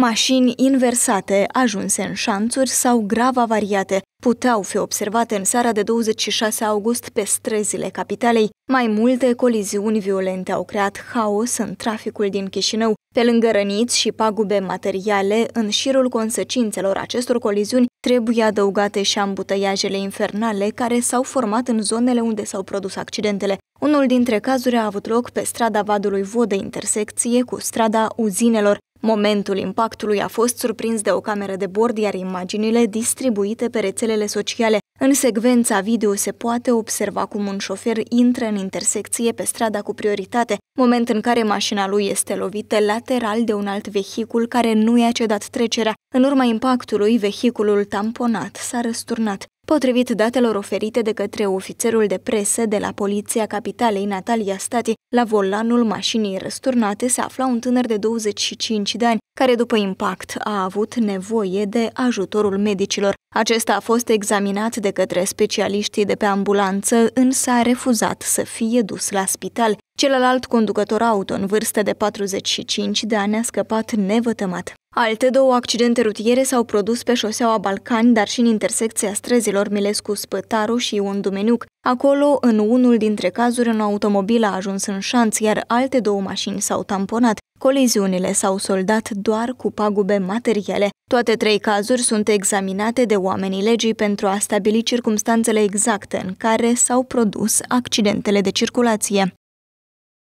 Mașini inversate, ajunse în șanțuri sau grav avariate puteau fi observate în seara de 26 august pe străzile capitalei. Mai multe coliziuni violente au creat haos în traficul din Chișinău. Pe lângă răniți și pagube materiale, în șirul consecințelor acestor coliziuni trebuie adăugate și ambutăiajele infernale care s-au format în zonele unde s-au produs accidentele. Unul dintre cazuri a avut loc pe strada Vadului Vodă, intersecție cu strada Uzinelor. Momentul impactului a fost surprins de o cameră de bord, iar imaginile distribuite pe rețelele sociale. În secvența video se poate observa cum un șofer intră în intersecție pe strada cu prioritate, moment în care mașina lui este lovită lateral de un alt vehicul care nu i-a cedat trecerea. În urma impactului, vehiculul tamponat s-a răsturnat. Potrivit datelor oferite de către ofițerul de presă de la Poliția Capitalei Natalia Stati, la volanul mașinii răsturnate se afla un tânăr de 25 de ani, care după impact a avut nevoie de ajutorul medicilor. Acesta a fost examinat de către specialiștii de pe ambulanță, însă a refuzat să fie dus la spital. Celălalt conducător auto în vârstă de 45 de ani a scăpat nevătămat. Alte două accidente rutiere s-au produs pe șoseaua Balcani, dar și în intersecția străzilor Milescu-Spătaru și Dumeniuc. Acolo, în unul dintre cazuri, un automobil a ajuns în șanț, iar alte două mașini s-au tamponat. Coliziunile s-au soldat doar cu pagube materiale. Toate trei cazuri sunt examinate de oamenii legii pentru a stabili circumstanțele exacte în care s-au produs accidentele de circulație.